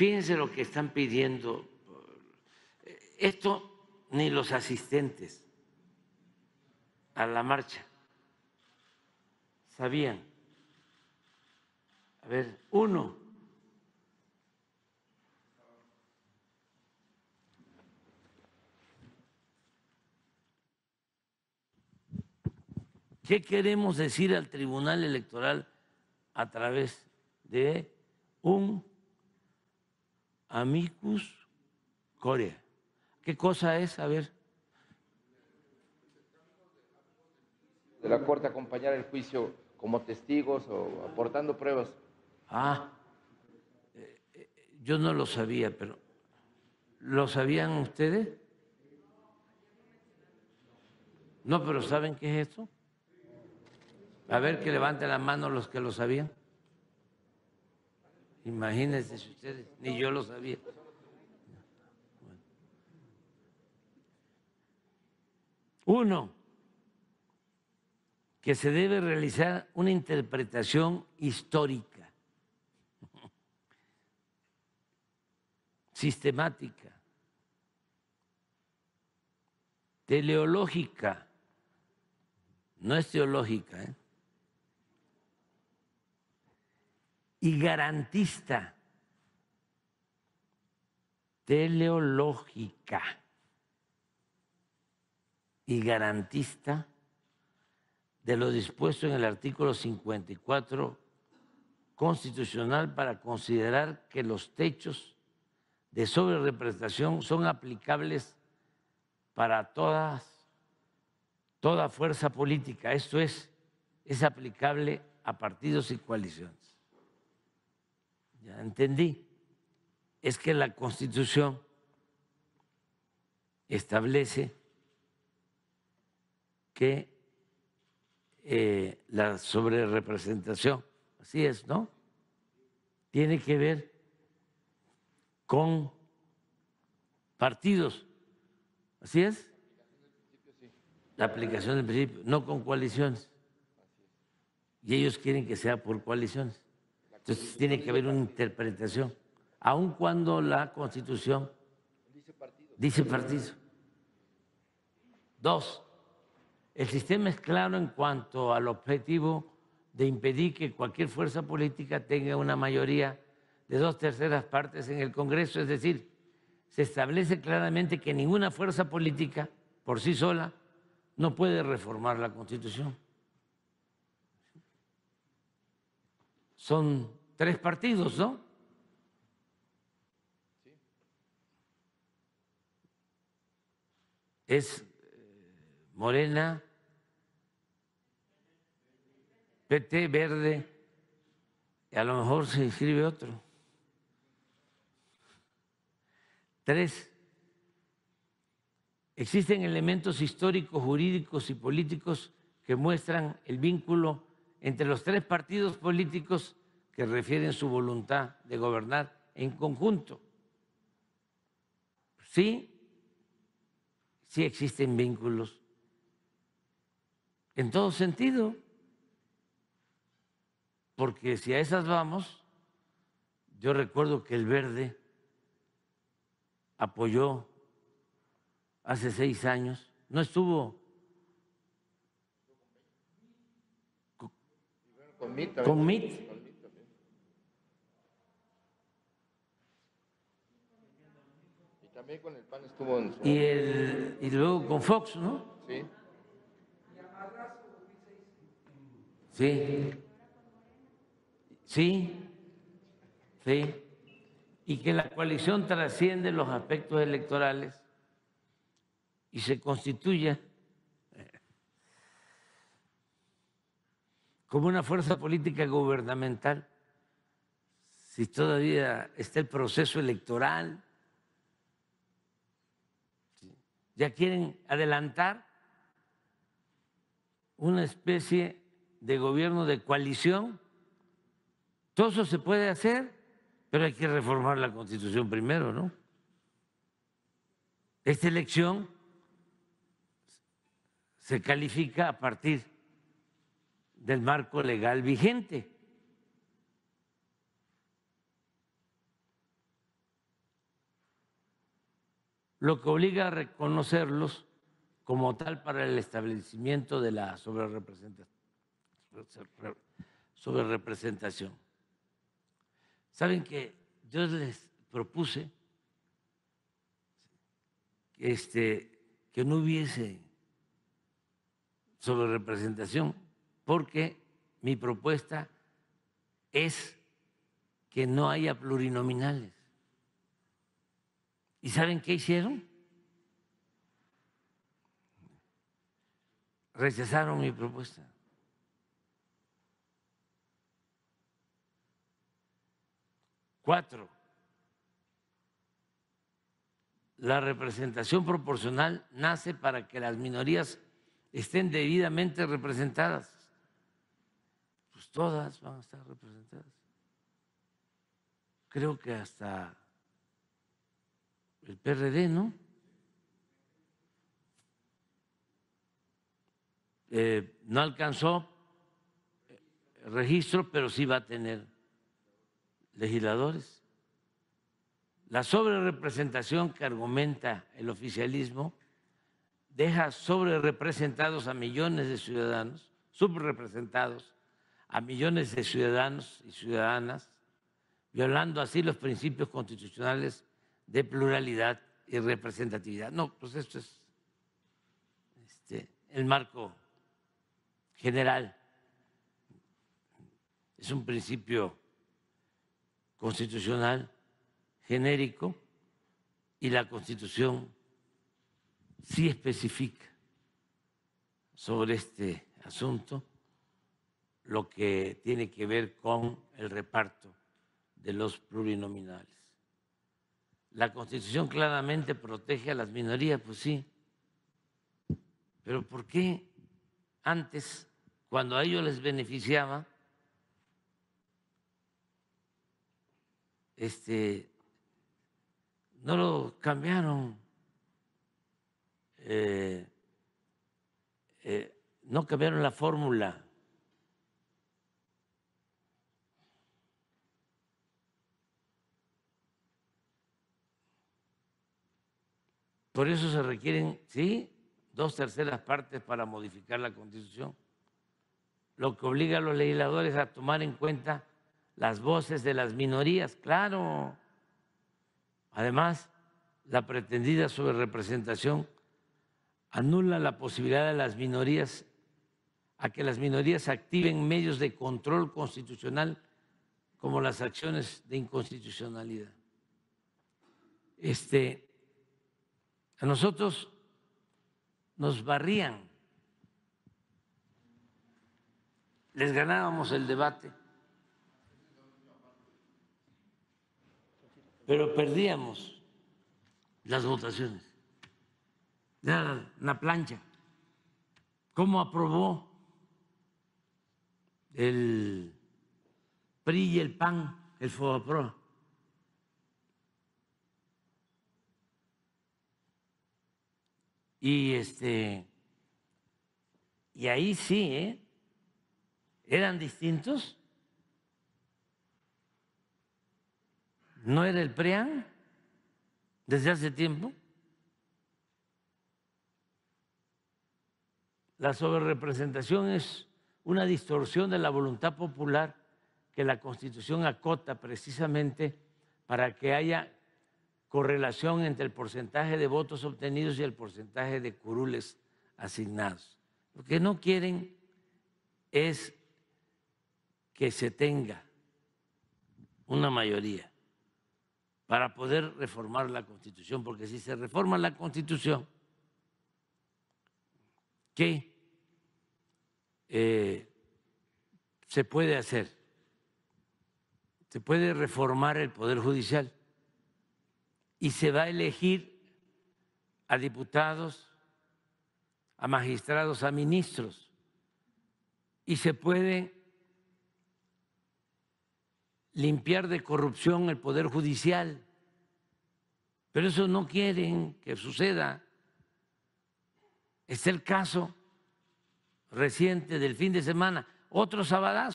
Fíjense lo que están pidiendo. Esto ni los asistentes a la marcha sabían. A ver, uno. ¿Qué queremos decir al Tribunal Electoral a través de un Amicus Corea. ¿Qué cosa es? A ver. De la Corte acompañar el juicio como testigos o aportando pruebas. Ah, eh, eh, yo no lo sabía, pero ¿lo sabían ustedes? No, pero ¿saben qué es esto? A ver que levanten la mano los que lo sabían. Imagínense ustedes, ni yo lo sabía. Uno, que se debe realizar una interpretación histórica, sistemática, teleológica, no es teológica, ¿eh? y garantista, teleológica y garantista de lo dispuesto en el artículo 54 constitucional para considerar que los techos de sobrerepresentación son aplicables para todas, toda fuerza política. Esto es, es aplicable a partidos y coaliciones ya entendí, es que la Constitución establece que eh, la sobrerepresentación, así es, ¿no? Tiene que ver con partidos, así es. La aplicación del principio, no con coaliciones. Y ellos quieren que sea por coaliciones. Entonces tiene que haber una interpretación, aun cuando la Constitución dice partido. Dice partido. Dos, el sistema es claro en cuanto al objetivo de impedir que cualquier fuerza política tenga una mayoría de dos terceras partes en el Congreso, es decir, se establece claramente que ninguna fuerza política por sí sola no puede reformar la Constitución. Son tres partidos, ¿no? Es eh, Morena, PT Verde, y a lo mejor se inscribe otro. Tres, existen elementos históricos, jurídicos y políticos que muestran el vínculo entre los tres partidos políticos que refieren su voluntad de gobernar en conjunto. Sí, sí existen vínculos en todo sentido, porque si a esas vamos, yo recuerdo que el verde apoyó hace seis años, no estuvo con MIT, con MIT también con el PAN estuvo y, el, y luego con Fox, ¿no? Sí. Sí. Sí. Sí. Y que la coalición trasciende los aspectos electorales y se constituya eh, como una fuerza política gubernamental, si todavía está el proceso electoral ya quieren adelantar una especie de gobierno de coalición. Todo eso se puede hacer, pero hay que reformar la constitución primero, ¿no? Esta elección se califica a partir del marco legal vigente. lo que obliga a reconocerlos como tal para el establecimiento de la sobrerepresentación. Saben que yo les propuse este, que no hubiese sobrerepresentación porque mi propuesta es que no haya plurinominales. ¿Y saben qué hicieron? Rechazaron mi propuesta. Cuatro, la representación proporcional nace para que las minorías estén debidamente representadas. Pues todas van a estar representadas. Creo que hasta el PRD, ¿no? Eh, no alcanzó registro, pero sí va a tener legisladores. La sobrerepresentación que argumenta el oficialismo deja sobrerepresentados a millones de ciudadanos, subrepresentados a millones de ciudadanos y ciudadanas, violando así los principios constitucionales de pluralidad y representatividad. No, pues esto es este, el marco general. Es un principio constitucional genérico y la constitución sí especifica sobre este asunto lo que tiene que ver con el reparto de los plurinominales la Constitución claramente protege a las minorías, pues sí. Pero ¿por qué antes, cuando a ellos les beneficiaba, este, no lo cambiaron? Eh, eh, no cambiaron la fórmula Por eso se requieren, sí, dos terceras partes para modificar la constitución, lo que obliga a los legisladores a tomar en cuenta las voces de las minorías, claro. Además, la pretendida representación anula la posibilidad de las minorías a que las minorías activen medios de control constitucional como las acciones de inconstitucionalidad. Este, a nosotros nos barrían, les ganábamos el debate, pero perdíamos las votaciones. La una plancha. ¿Cómo aprobó el PRI y el PAN el FOBAPROA? Y este y ahí sí, ¿eh? eran distintos. No era el pream desde hace tiempo. La sobrerepresentación es una distorsión de la voluntad popular que la Constitución acota precisamente para que haya correlación entre el porcentaje de votos obtenidos y el porcentaje de curules asignados. Lo que no quieren es que se tenga una mayoría para poder reformar la Constitución, porque si se reforma la Constitución, ¿qué eh, se puede hacer? Se puede reformar el Poder Judicial y se va a elegir a diputados, a magistrados, a ministros y se puede limpiar de corrupción el poder judicial. Pero eso no quieren que suceda. es el caso reciente del fin de semana, otro sabadazo.